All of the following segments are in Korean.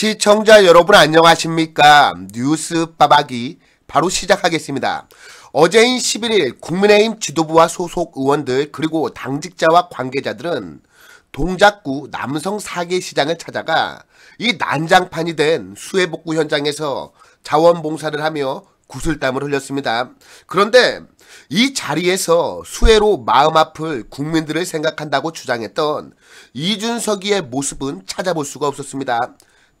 시청자 여러분 안녕하십니까? 뉴스 빠박이 바로 시작하겠습니다. 어제인 11일 국민의힘 지도부와 소속 의원들 그리고 당직자와 관계자들은 동작구 남성 사계 시장을 찾아가 이 난장판이 된 수해복구 현장에서 자원봉사를 하며 구슬땀을 흘렸습니다. 그런데 이 자리에서 수해로 마음 아플 국민들을 생각한다고 주장했던 이준석이의 모습은 찾아볼 수가 없었습니다.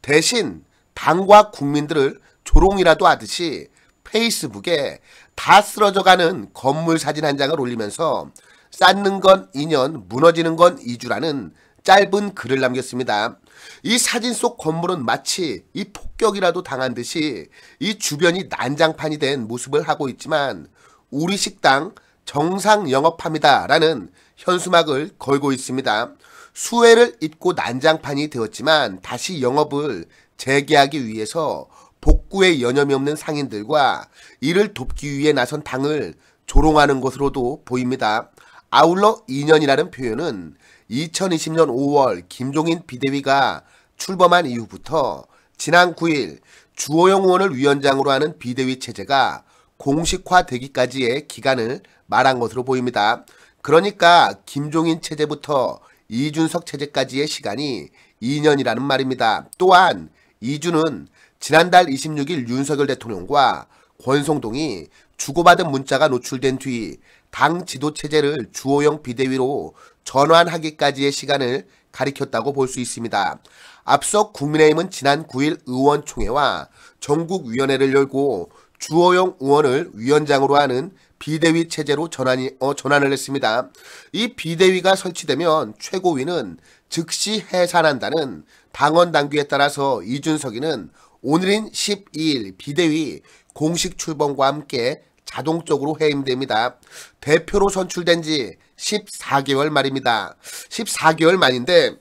대신 당과 국민들을 조롱이라도 하듯이 페이스북에 다 쓰러져가는 건물 사진 한 장을 올리면서 쌓는 건 2년, 무너지는 건 2주라는 짧은 글을 남겼습니다. 이 사진 속 건물은 마치 이 폭격이라도 당한 듯이 이 주변이 난장판이 된 모습을 하고 있지만 우리 식당 정상 영업합니다라는 현수막을 걸고 있습니다. 수혜를 입고 난장판이 되었지만 다시 영업을 재개하기 위해서 복구에 여념이 없는 상인들과 이를 돕기 위해 나선 당을 조롱하는 것으로도 보입니다. 아울러 2년이라는 표현은 2020년 5월 김종인 비대위가 출범한 이후부터 지난 9일 주호영 의원을 위원장으로 하는 비대위 체제가 공식화되기까지의 기간을 말한 것으로 보입니다. 그러니까 김종인 체제부터 이준석 체제까지의 시간이 2년이라는 말입니다. 또한 이준은 지난달 26일 윤석열 대통령과 권성동이 주고받은 문자가 노출된 뒤 당 지도체제를 주호영 비대위로 전환하기까지의 시간을 가리켰다고 볼 수 있습니다. 앞서 국민의힘은 지난 9일 의원총회와 전국위원회를 열고 주호영 의원을 위원장으로 하는 비대위 체제로 전환이, 어, 전환을 했습니다. 이 비대위가 설치되면 최고위는 즉시 해산한다는 당원 당규에 따라서 이준석이는 오늘인 12일 비대위 공식 출범과 함께 자동적으로 해임됩니다. 대표로 선출된 지 14개월 말입니다. 14개월 만인데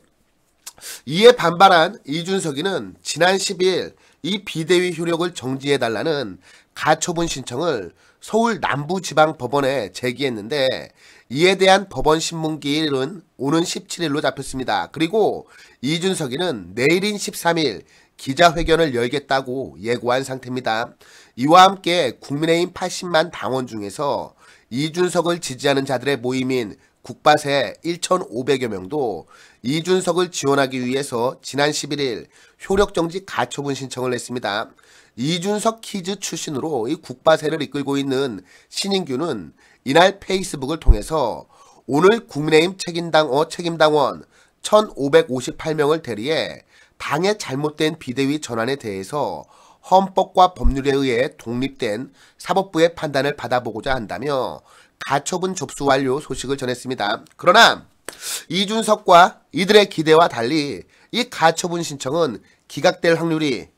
이에 반발한 이준석이는 지난 10일 이 비대위 효력을 정지해달라는 가처분 신청을 서울 남부지방법원에 제기했는데 이에 대한 법원 신문기일은 오는 17일로 잡혔습니다. 그리고 이준석이는 내일인 13일 기자회견을 열겠다고 예고한 상태입니다. 이와 함께 국민의힘 80만 당원 중에서 이준석을 지지하는 자들의 모임인 국밭의 1,500여 명도 이준석을 지원하기 위해서 지난 11일 효력정지 가처분 신청을 냈습니다. 이준석 키즈 출신으로 이 국바세를 이끌고 있는 신인규는 이날 페이스북을 통해서 오늘 국민의힘 책임당어 책임당원 1,558명을 대리해 당의 잘못된 비대위 전환에 대해서 헌법과 법률에 의해 독립된 사법부의 판단을 받아보고자 한다며 가처분 접수 완료 소식을 전했습니다. 그러나 이준석과 이들의 기대와 달리 이 가처분 신청은 기각될 확률이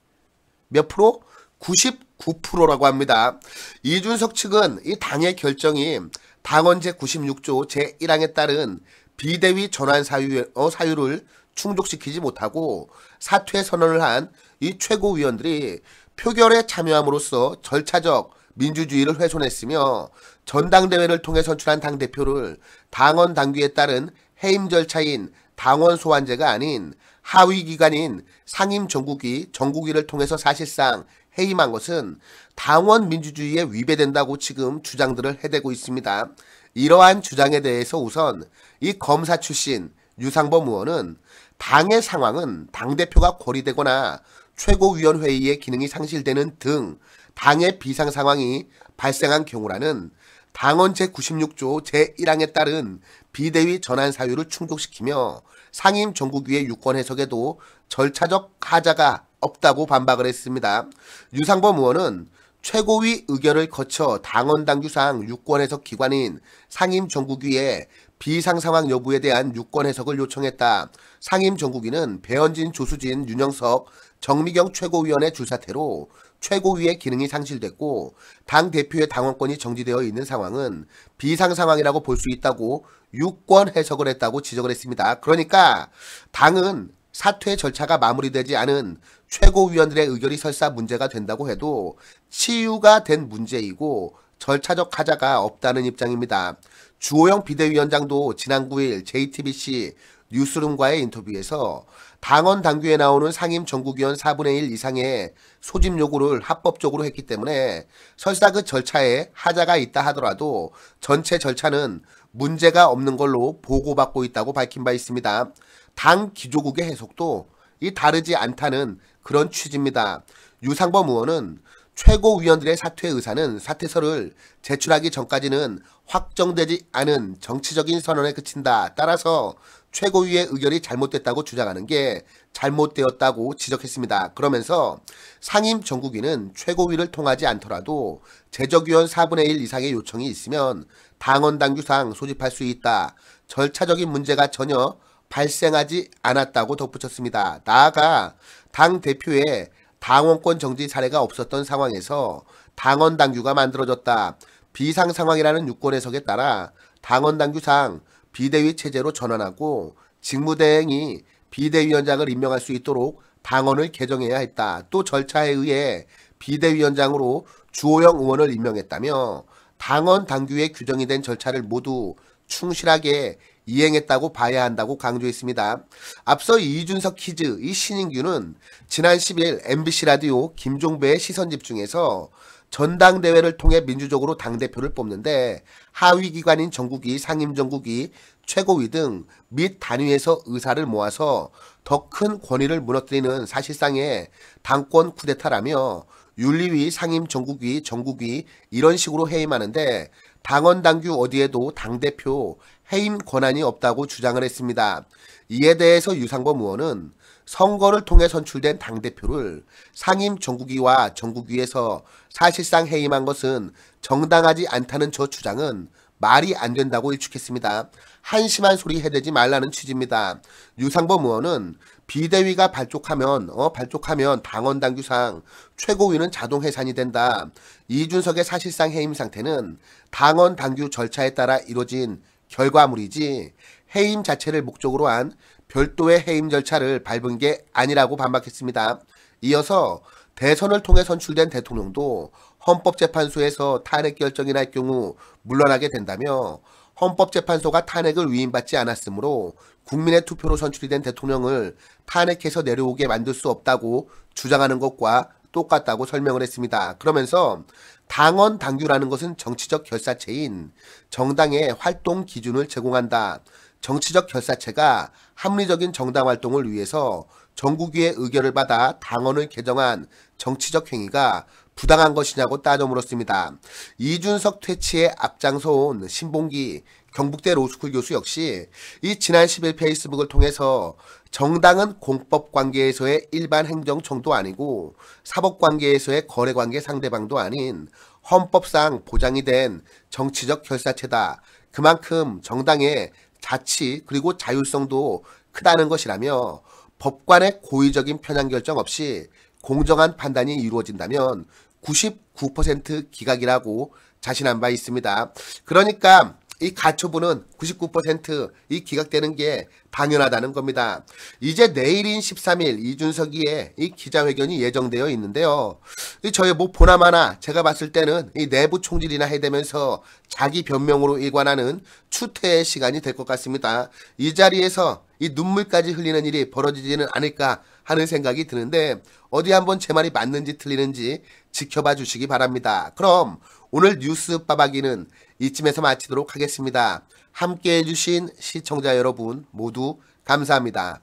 몇 프로? 99%라고 합니다. 이준석 측은 이 당의 결정이 당원제 96조 제1항에 따른 비대위 전환 사유, 어, 사유를 충족시키지 못하고 사퇴 선언을 한 이 최고위원들이 표결에 참여함으로써 절차적 민주주의를 훼손했으며 전당대회를 통해 선출한 당대표를 당원 당규에 따른 해임 절차인 당원 소환제가 아닌 하위 기관인 상임 정국위, 정국위를 통해서 사실상 해임한 것은 당원 민주주의에 위배된다고 지금 주장들을 해대고 있습니다. 이러한 주장에 대해서 우선 이 검사 출신 유상범 의원은 당의 상황은 당대표가 고리되거나 최고위원회의의 기능이 상실되는 등 당의 비상 상황이 발생한 경우라는 당원 제96조 제1항에 따른 비대위 전환 사유를 충족시키며 상임 전국위의 유권 해석에도 절차적 하자가 없다고 반박을 했습니다. 유상범 의원은 최고위 의결을 거쳐 당원 당규상 유권 해석 기관인 상임 전국위의 비상 상황 여부에 대한 유권 해석을 요청했다. 상임 정국위는 배현진, 조수진, 윤영석, 정미경 최고위원의 줄사태로 최고위의 기능이 상실됐고 당 대표의 당원권이 정지되어 있는 상황은 비상 상황이라고 볼 수 있다고 유권 해석을 했다고 지적을 했습니다. 그러니까 당은 사퇴 절차가 마무리되지 않은 최고위원들의 의결이 설사 문제가 된다고 해도 치유가 된 문제이고 절차적 하자가 없다는 입장입니다. 주호영 비대위원장도 지난 9일 JTBC 뉴스룸과의 인터뷰에서 당원 당규에 나오는 상임 전국위원 4분의 1 이상의 소집 요구를 합법적으로 했기 때문에 설사 그 절차에 하자가 있다 하더라도 전체 절차는 문제가 없는 걸로 보고받고 있다고 밝힌 바 있습니다. 당 기조국의 해석도 이 다르지 않다는 그런 취지입니다. 유상범 의원은 최고위원들의 사퇴 의사는 사퇴서를 제출하기 전까지는 확정되지 않은 정치적인 선언에 그친다. 따라서 최고위의 의결이 잘못됐다고 주장하는 게 잘못되었다고 지적했습니다. 그러면서 상임 정국위는 최고위를 통하지 않더라도 제적위원 4분의 1 이상의 요청이 있으면 당원 당규상 소집할 수 있다. 절차적인 문제가 전혀 발생하지 않았다고 덧붙였습니다. 나아가 당 대표의 당원권 정지 사례가 없었던 상황에서 당원 당규가 만들어졌다. 비상 상황이라는 유권 해석에 따라 당원 당규상 비대위 체제로 전환하고 직무대행이 비대위원장을 임명할 수 있도록 당원을 개정해야 했다. 또 절차에 의해 비대위원장으로 주호영 의원을 임명했다며 당원 당규의 규정이 된 절차를 모두 충실하게 이행했다고 봐야 한다고 강조했습니다. 앞서 이준석 키즈 이 신인규는 지난 10일 MBC 라디오 김종배의 시선집중에서 전당대회를 통해 민주적으로 당대표를 뽑는데 하위기관인 전국이 상임전국이 최고위 등 및 단위에서 의사를 모아서 더 큰 권위를 무너뜨리는 사실상의 당권 쿠데타라며 윤리위 상임전국위 전국위 이런 식으로 해임하는데 당원 당규 어디에도 당대표 해임 권한이 없다고 주장을 했습니다. 이에 대해서 유상범 의원은 선거를 통해 선출된 당대표를 상임 정국위와 정국위에서 사실상 해임한 것은 정당하지 않다는 저 주장은 말이 안 된다고 일축했습니다. 한심한 소리 해대지 말라는 취지입니다. 유상범 의원은 비대위가 발족하면 어 발족하면 당원 당규상 최고위는 자동 해산이 된다. 이준석의 사실상 해임 상태는 당원 당규 절차에 따라 이뤄진 결과물이지 해임 자체를 목적으로 한 별도의 해임 절차를 밟은 게 아니라고 반박했습니다. 이어서 대선을 통해 선출된 대통령도 헌법재판소에서 탄핵 결정이 날 경우 물러나게 된다며 헌법재판소가 탄핵을 위임받지 않았으므로 국민의 투표로 선출이 된 대통령을 탄핵해서 내려오게 만들 수 없다고 주장하는 것과 똑같다고 설명을 했습니다. 그러면서 당원 당규라는 것은 정치적 결사체인 정당의 활동 기준을 제공한다. 정치적 결사체가 합리적인 정당 활동을 위해서 정국위의 의결을 받아 당원을 개정한 정치적 행위가 부당한 것이냐고 따져 물었습니다. 이준석 퇴치에 앞장서온 신봉기 경북대 로스쿨 교수 역시 이 지난 10일 페이스북을 통해서 정당은 공법 관계에서의 일반 행정청도 아니고 사법 관계에서의 거래 관계 상대방도 아닌 헌법상 보장이 된 정치적 결사체다. 그만큼 정당의 자치 그리고 자율성도 크다는 것이라며 법관의 고의적인 편향 결정 없이 공정한 판단이 이루어진다면 99% 기각이라고 자신한 바 있습니다. 그러니까 이 가처분은 99%이 기각되는 게 당연하다는 겁니다. 이제 내일인 13일 이준석이의 이 기자회견이 예정되어 있는데요. 이 저의 뭐 보나마나 제가 봤을 때는 이 내부 총질이나 해대면서 자기 변명으로 일관하는 추태의 시간이 될 것 같습니다. 이 자리에서 이 눈물까지 흘리는 일이 벌어지지는 않을까 하는 생각이 드는데 어디 한번 제 말이 맞는지 틀리는지 지켜봐 주시기 바랍니다. 그럼 오늘 뉴스 빠박이는 이쯤에서 마치도록 하겠습니다. 함께 해주신 시청자 여러분 모두 감사합니다.